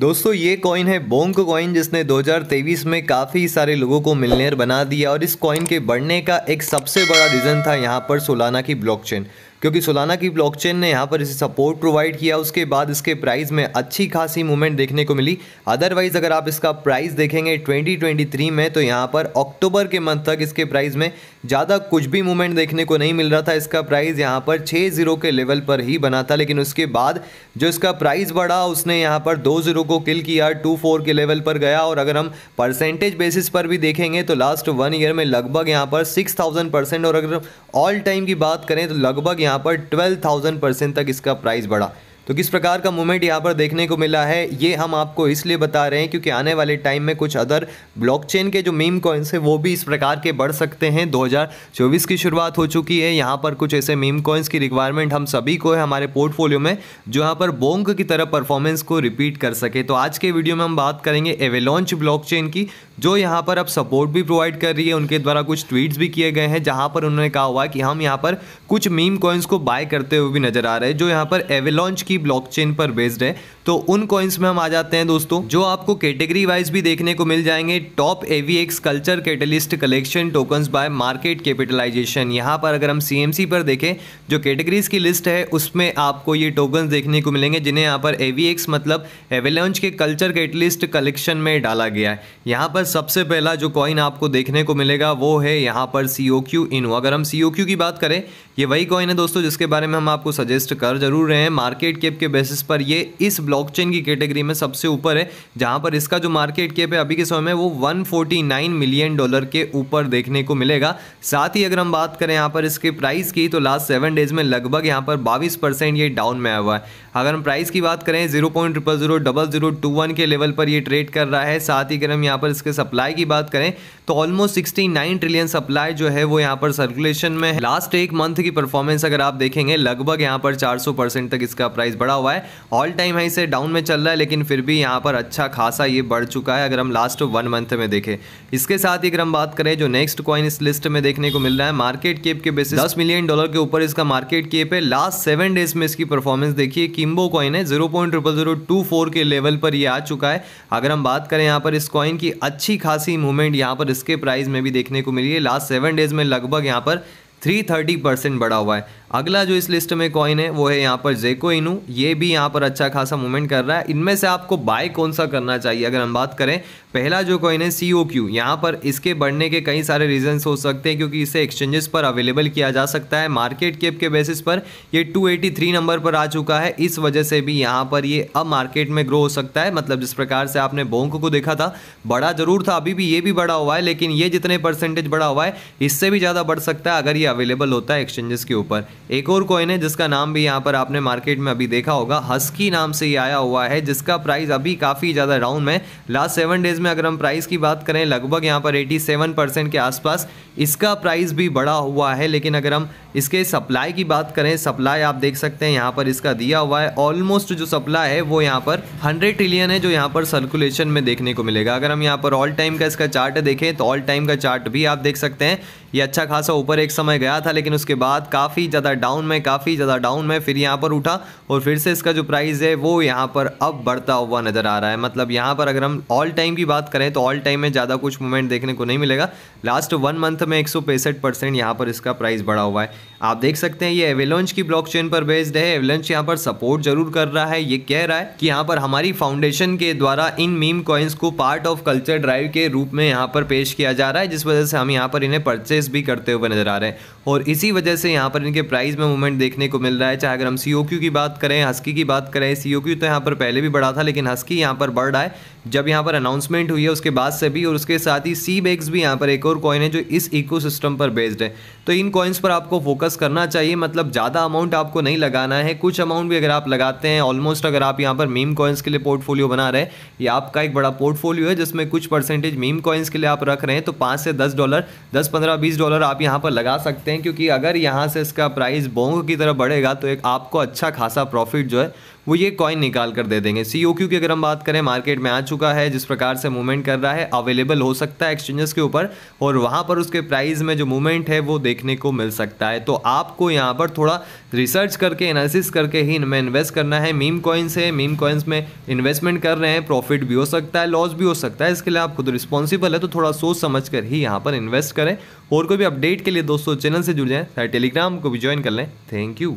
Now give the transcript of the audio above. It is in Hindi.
दोस्तों ये कॉइन है बोंग कॉइन जिसने 2023 में काफ़ी सारे लोगों को मिलनेर बना दिया और इस कॉइन के बढ़ने का एक सबसे बड़ा रीज़न था यहाँ पर सोलाना की ब्लॉकचेन क्योंकि सोलाना की ब्लॉकचेन ने यहाँ पर इसे सपोर्ट प्रोवाइड किया उसके बाद इसके प्राइस में अच्छी खासी मूवमेंट देखने को मिली अदरवाइज़ अगर आप इसका प्राइस देखेंगे 2023 में तो यहाँ पर अक्टूबर के मंथ तक इसके प्राइस में ज़्यादा कुछ भी मूवमेंट देखने को नहीं मिल रहा था इसका प्राइस यहाँ पर छः ज़ीरो के लेवल पर ही बना था लेकिन उसके बाद जो इसका प्राइस बढ़ा उसने यहाँ पर दो ज़ीरो को किल किया टू फोर के लेवल पर गया और अगर हम परसेंटेज बेसिस पर भी देखेंगे तो लास्ट वन ईयर में लगभग यहाँ पर सिक्स थाउजेंड परसेंट और अगर ऑल टाइम की बात करें तो लगभग यहाँ यहाँ पर 12,000 परसेंट तक इसका प्राइस बढ़ा तो किस प्रकार का मूवमेंट यहाँ पर देखने को मिला है ये हम आपको इसलिए बता रहे हैं क्योंकि आने वाले टाइम में कुछ अदर ब्लॉकचेन के जो मीम कॉइन्स हैं वो भी इस प्रकार के बढ़ सकते हैं 2024 की शुरुआत हो चुकी है यहाँ पर कुछ ऐसे मीम कॉइन्स की रिक्वायरमेंट हम सभी को है हमारे पोर्टफोलियो में जो यहाँ पर बोंग की तरह परफॉर्मेंस को रिपीट कर सके तो आज के वीडियो में हम बात करेंगे एवेलॉन्च ब्लॉक की जो यहाँ पर अब सपोर्ट भी प्रोवाइड कर रही है उनके द्वारा कुछ ट्वीट्स भी किए गए हैं जहाँ पर उन्होंने कहा हुआ कि हम यहाँ पर कुछ मीम कॉइन्स को बाय करते हुए भी नजर आ रहे हैं जो यहाँ पर एवेलॉन्च की की ब्लॉकचेन पर बेस्ड है तो उन कॉइन्स में हम आ जाते हैं दोस्तों जो आपको कैटेगरी वाइज भी देखने को मिल जाएंगे top AVAX culture catalyst collection tokens by market capitalization यहाँ पर अगर हम सीएमसी पर देखें जो कैटेगरीज की लिस्ट है उसमें आपको ये टोकन्स देखने को मिलेंगे जिन्हें यहाँ पर एवीएक्स मतलब एवेलॉन्च के कल्चर कैटलिस्ट कलेक्शन में डाला गया है यहाँ पर सबसे पहला जो कॉइन आपको देखने को मिलेगा वो है यहाँ पर सी ओ क्यू अगर हम सी ओ क्यू की बात करें ये वही कॉइन है दोस्तों जिसके बारे में हम आपको सजेस्ट कर जरूर रहे हैं मार्केट कैप के बेसिस पर ये इस ब्लॉक ब्लॉकचेन की कैटेगरी में सबसे ऊपर है जहां पर इसका जो मार्केट कैप है अभी के समय में वो 149 मिलियन डॉलर के ऊपर देखने को मिलेगा साथ ही अगर हम बात करें यहां पर इसके प्राइस की तो लास्ट सेवन डेज में लगभग यहां पर बाईस परसेंट ये डाउन में आया हुआ है अगर हम प्राइस की बात करें जीरो के लेवल पर ये ट्रेड कर रहा है साथ ही अगर हम यहाँ पर इसके सप्लाई की बात करें तो ऑलमोस्ट सिक्सटी ट्रिलियन सप्लाई जो है वो यहाँ पर सर्कुलेशन में है लास्ट एक मंथ की परफॉर्मेंस अगर आप देखेंगे लगभग यहाँ पर चार परसेंट तक इसका प्राइस बढ़ा हुआ है ऑल टाइम हाई से डाउन में चल रहा है लेकिन फिर भी यहाँ पर अच्छा खासा ये बढ़ चुका है अगर हम लास्ट वन मंथ में देखें इसके साथ ही अगर हम बात करें जो नेक्स्ट कॉइन इस लिस्ट में देखने को मिल रहा है मार्केट केप के बेसिस दस मिलियन डॉलर के ऊपर इसका मार्केट केप है लास्ट सेवन डेज में इसकी परफॉर्मेंस देखिए किम्बो कॉइन है जीरो के लेवल पर यह आ चुका है अगर हम बात करें यहाँ पर इस कॉइन की अच्छी खासी मूवमेंट यहाँ पर इसके प्राइस में भी देखने को मिली है लास्ट सेवन डेज में लगभग यहाँ पर थ्री थर्टी परसेंट बढ़ा हुआ है अगला जो इस लिस्ट में कॉइन है वो है यहाँ पर जेको इनू ये भी यहाँ पर अच्छा खासा मूवमेंट कर रहा है इनमें से आपको बाय कौन सा करना चाहिए अगर हम बात करें पहला जो कॉइन है सी ओ क्यू यहाँ पर इसके बढ़ने के कई सारे रीजन्स हो सकते हैं क्योंकि इसे एक्सचेंजेस पर अवेलेबल किया जा सकता है मार्केट कैप के बेसिस पर ये 283 नंबर पर आ चुका है इस वजह से भी यहाँ पर ये अब मार्केट में ग्रो हो सकता है मतलब जिस प्रकार से आपने बोंक को देखा था बड़ा जरूर था अभी भी ये भी बड़ा हुआ है लेकिन ये जितने परसेंटेज बड़ा हुआ है इससे भी ज़्यादा बढ़ सकता है अगर ये अवेलेबल होता है एक्सचेंजेस के ऊपर एक और कॉइन है जिसका नाम भी यहाँ पर आपने मार्केट में अभी देखा होगा हस्की नाम से ये आया हुआ है जिसका प्राइस अभी काफ़ी ज़्यादा डाउन में लास्ट सेवन डेज में में अगर हम प्राइस की बात करें लगभग यहाँ पर 87 परसेंट के आसपास इसका प्राइस भी बढ़ा हुआ है लेकिन अगर हम इसके सप्लाई की बात करें सप्लाई आप देख सकते हैं यहाँ पर इसका दिया हुआ है ऑलमोस्ट जो सप्लाई है वो यहाँ पर हंड्रेड ट्रिलियन है जो यहाँ पर सर्कुलेशन में देखने को मिलेगा अगर हम यहाँ पर ऑल टाइम का इसका चार्ट देखें तो ऑल टाइम का चार्ट भी आप देख सकते हैं ये अच्छा खासा ऊपर एक समय गया था लेकिन उसके बाद काफ़ी ज़्यादा डाउन में काफ़ी ज़्यादा डाउन में फिर यहाँ पर उठा और फिर से इसका जो प्राइस है वो यहाँ पर अब बढ़ता हुआ नज़र आ रहा है मतलब यहाँ पर अगर हम ऑल टाइम की बात करें तो ऑल टाइम में ज़्यादा कुछ मूवमेंट देखने को नहीं मिलेगा लास्ट वन मंथ में एक सौ यहाँ पर इसका प्राइस बढ़ा हुआ है आप देख सकते हैं ये एवेलॉन्च की ब्लॉकचेन पर बेस्ड है एवेलॉन्च यहाँ पर सपोर्ट जरूर कर रहा है ये कह रहा है कि यहाँ पर हमारी फाउंडेशन के द्वारा इन मीम कॉइन्स को पार्ट ऑफ कल्चर ड्राइव के रूप में यहाँ पर पेश किया जा रहा है जिस वजह से हम यहाँ पर इन्हें परचेस भी करते हुए नजर आ रहे हैं और इसी वजह से यहाँ पर इनके प्राइस में मूवमेंट देखने को मिल रहा है चाहे अगर हम सी की बात करें हस्की की बात करें सी तो यहाँ पर पहले भी बढ़ा था लेकिन हस्की यहाँ पर बढ़ रहा है जब यहाँ पर अनाउंसमेंट हुई है उसके बाद से भी और उसके साथ ही सी बेग्स भी यहाँ पर एक और कॉइन है जो इस इको पर बेस्ड है तो इन कॉइन्स पर आपको फोकस फोकस करना चाहिए मतलब ज़्यादा अमाउंट आपको नहीं लगाना है कुछ अमाउंट भी अगर आप लगाते हैं ऑलमोस्ट अगर आप यहाँ पर मीम कॉइन्स के लिए पोर्टफोलियो बना रहे हैं या आपका एक बड़ा पोर्टफोलियो है जिसमें कुछ परसेंटेज मीम कॉइन्स के लिए आप रख रहे हैं तो पाँच से दस डॉलर दस पंद्रह बीस डॉलर आप यहाँ पर लगा सकते हैं क्योंकि अगर यहाँ से इसका प्राइस बोंग की तरफ बढ़ेगा तो एक आपको अच्छा खासा प्रॉफिट जो है वो ये कॉइन निकाल कर दे देंगे सी की अगर हम बात करें मार्केट में आ चुका है जिस प्रकार से मूवमेंट कर रहा है अवेलेबल हो सकता है एक्सचेंजेस के ऊपर और वहाँ पर उसके प्राइस में जो मूवमेंट है वो देखने को मिल सकता है तो आपको यहाँ पर थोड़ा रिसर्च करके एनालिसिस करके ही इनमें इन्वेस्ट करना है मीम कॉइन्स है मीम कॉइन्स में इन्वेस्टमेंट कर रहे हैं प्रॉफिट भी हो सकता है लॉस भी हो सकता है इसके लिए आप खुद रिस्पॉन्सिबल है तो थोड़ा सोच समझ कर ही यहाँ पर इन्वेस्ट करें और कोई भी अपडेट के लिए दोस्तों चैनल से जुड़ जाएँ टेलीग्राम को भी ज्वाइन कर लें थैंक यू